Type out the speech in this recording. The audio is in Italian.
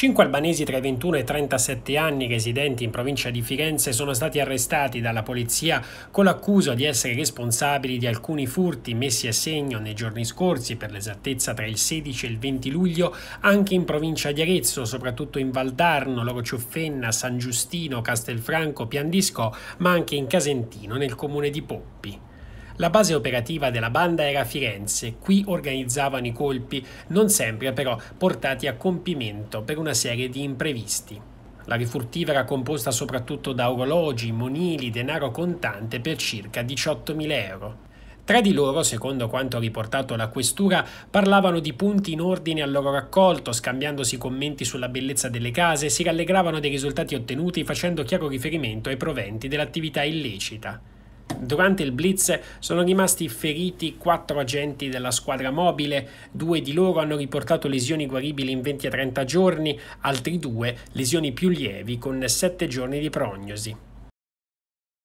Cinque albanesi tra i 21 e i 37 anni residenti in provincia di Firenze sono stati arrestati dalla polizia con l'accusa di essere responsabili di alcuni furti messi a segno nei giorni scorsi, per l'esattezza tra il 16 e il 20 luglio, anche in provincia di Arezzo, soprattutto in Valdarno, Lorociuffenna, San Giustino, Castelfranco, Piandisco, ma anche in Casentino, nel comune di Poppi. La base operativa della banda era a Firenze, qui organizzavano i colpi, non sempre però portati a compimento per una serie di imprevisti. La rifurtiva era composta soprattutto da orologi, monili, denaro contante per circa 18.000 euro. Tre di loro, secondo quanto riportato la questura, parlavano di punti in ordine al loro raccolto, scambiandosi commenti sulla bellezza delle case, si rallegravano dei risultati ottenuti facendo chiaro riferimento ai proventi dell'attività illecita. Durante il blitz sono rimasti feriti quattro agenti della squadra mobile, due di loro hanno riportato lesioni guaribili in 20-30 giorni, altri due lesioni più lievi con 7 giorni di prognosi.